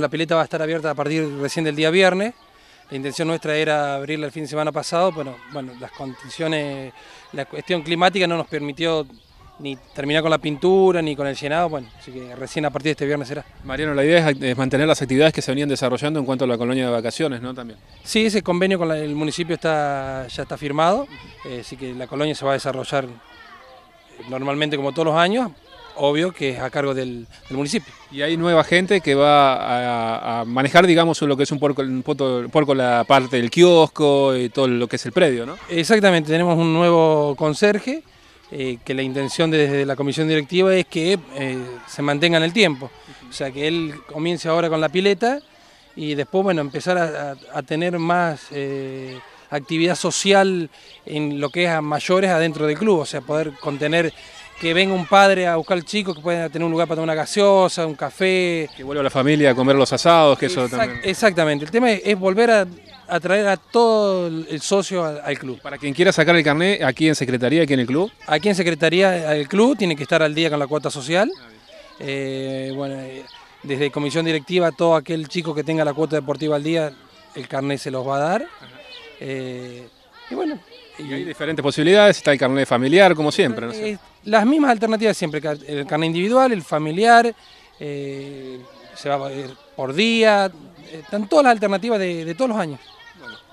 La pileta va a estar abierta a partir recién del día viernes. La intención nuestra era abrirla el fin de semana pasado, pero bueno, las condiciones, la cuestión climática no nos permitió ni terminar con la pintura ni con el llenado, bueno, así que recién a partir de este viernes será. Mariano, la idea es mantener las actividades que se venían desarrollando en cuanto a la colonia de vacaciones, ¿no? También. Sí, ese convenio con el municipio está, ya está firmado, eh, así que la colonia se va a desarrollar eh, normalmente como todos los años, obvio que es a cargo del, municipio. Y hay nueva gente que va a, manejar, digamos, lo que es un poco, la parte del kiosco y todo lo que es el predio, ¿no? Exactamente, tenemos un nuevo conserje. Eh, que la intención desde la comisión directiva es que eh, se mantenga en el tiempo. O sea, que él comience ahora con la pileta y después, bueno, empezar a, tener más eh, actividad social en lo que es a mayores adentro del club, o sea, poder contener que venga un padre a buscar al chico, que pueda tener un lugar para tomar una gaseosa, un café. Que vuelva la familia a comer los asados, que eso también. Exactamente, el tema es, volver a atraer a todo el socio al, club. Para quien quiera sacar el carnet, aquí en Secretaría, aquí en el club. Aquí en Secretaría, el club tiene que estar al día con la cuota social. Ah, eh, bueno, eh, desde comisión directiva, todo aquel chico que tenga la cuota deportiva al día, el carnet se los va a dar. Eh, y bueno. Y hay diferentes posibilidades, está el carnet familiar, como siempre. No las mismas alternativas siempre, el carnet individual, el familiar, eh, se va a ir por día, están todas las alternativas de, todos los años.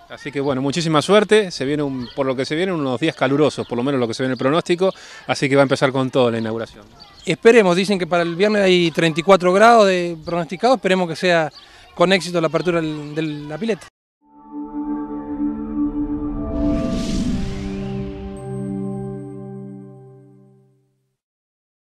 así que bueno, muchísima suerte, se viene por lo que se vienen unos días calurosos, por lo menos lo que se viene en el pronóstico, así que va a empezar con todo la inauguración. Esperemos, dicen que para el viernes hay 34 grados de pronosticado, esperemos que sea con éxito la apertura de la pileta.